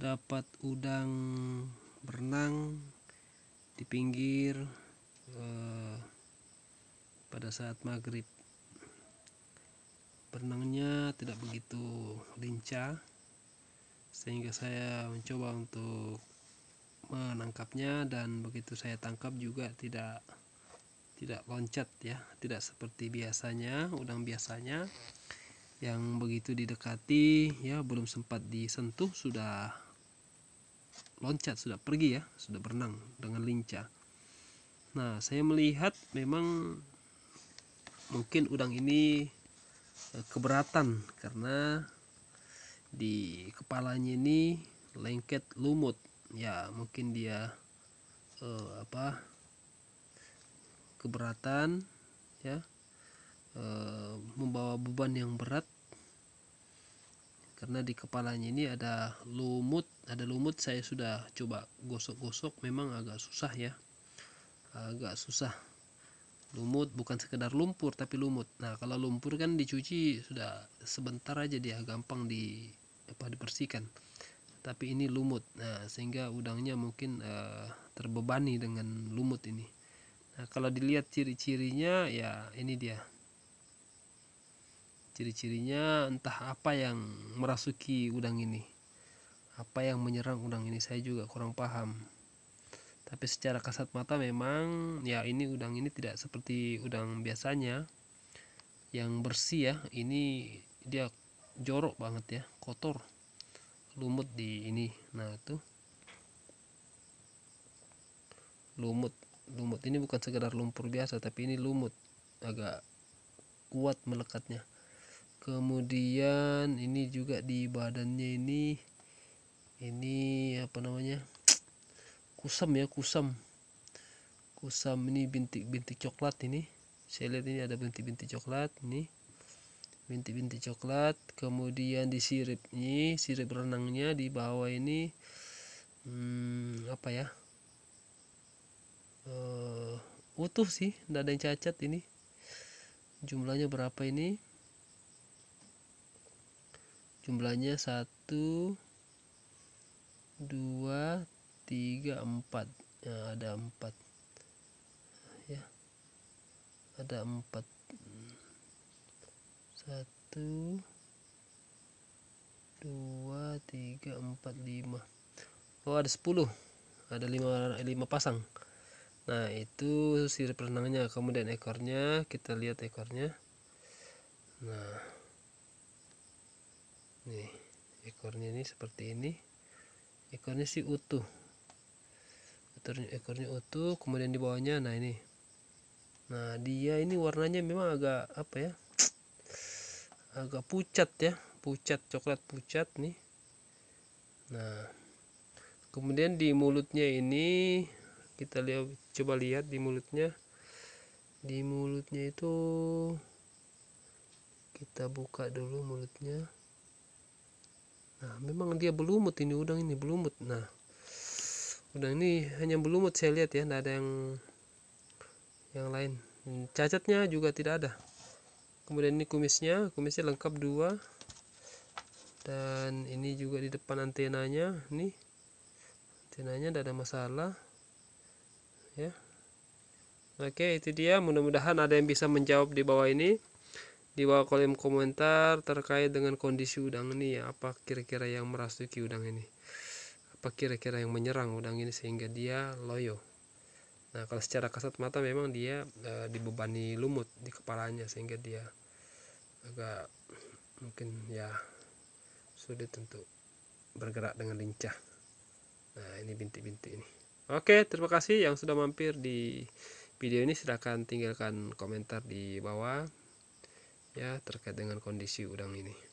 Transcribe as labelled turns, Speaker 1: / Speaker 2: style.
Speaker 1: dapat udang berenang di pinggir eh, pada saat maghrib berenangnya tidak begitu lincah sehingga saya mencoba untuk menangkapnya dan begitu saya tangkap juga tidak tidak loncat ya tidak seperti biasanya udang biasanya yang begitu didekati ya belum sempat disentuh sudah loncat sudah pergi ya sudah berenang dengan lincah nah saya melihat memang mungkin udang ini eh, keberatan karena di kepalanya ini lengket lumut ya mungkin dia eh, apa keberatan ya eh, membawa beban yang berat karena di kepalanya ini ada lumut ada lumut saya sudah coba gosok-gosok memang agak susah ya agak susah lumut bukan sekedar lumpur tapi lumut nah kalau lumpur kan dicuci sudah sebentar aja dia gampang di apa dibersihkan tapi ini lumut nah sehingga udangnya mungkin uh, terbebani dengan lumut ini nah kalau dilihat ciri-cirinya ya ini dia ciri-cirinya entah apa yang merasuki udang ini apa yang menyerang udang ini saya juga kurang paham tapi secara kasat mata memang ya ini udang ini tidak seperti udang biasanya yang bersih ya ini dia jorok banget ya kotor lumut di ini nah itu lumut lumut ini bukan sekedar lumpur biasa tapi ini lumut agak kuat melekatnya kemudian ini juga di badannya ini ini apa namanya kusam ya kusam kusam ini bintik-bintik coklat ini saya lihat ini ada bintik-bintik coklat ini bintik-bintik coklat kemudian di sirip ini sirip renangnya di bawah ini hmm, apa ya uh, utuh sih tidak ada yang cacat ini jumlahnya berapa ini jumlahnya satu dua tiga empat ya, ada empat ya ada empat satu dua tiga empat lima oh ada sepuluh ada lima lima pasang nah itu sirip renangnya kemudian ekornya kita lihat ekornya nah nih ekornya ini seperti ini ekornya sih utuh ekornya, ekornya utuh kemudian di bawahnya nah ini nah dia ini warnanya memang agak apa ya agak pucat ya pucat coklat pucat nih nah kemudian di mulutnya ini kita lihat coba lihat di mulutnya di mulutnya itu kita buka dulu mulutnya nah memang dia belumut ini udang ini belumut. nah udang ini hanya belumut saya lihat ya tidak ada yang yang lain cacatnya juga tidak ada kemudian ini kumisnya kumisnya lengkap dua dan ini juga di depan antenanya nih antenanya tidak ada masalah ya oke itu dia mudah-mudahan ada yang bisa menjawab di bawah ini di bawah kolom komentar terkait dengan kondisi udang ini ya apa kira-kira yang merasuki udang ini apa kira-kira yang menyerang udang ini sehingga dia loyo nah kalau secara kasat mata memang dia e, dibebani lumut di kepalanya sehingga dia agak mungkin ya sulit untuk bergerak dengan lincah nah ini bintik-bintik ini oke terima kasih yang sudah mampir di video ini silahkan tinggalkan komentar di bawah ya terkait dengan kondisi udang ini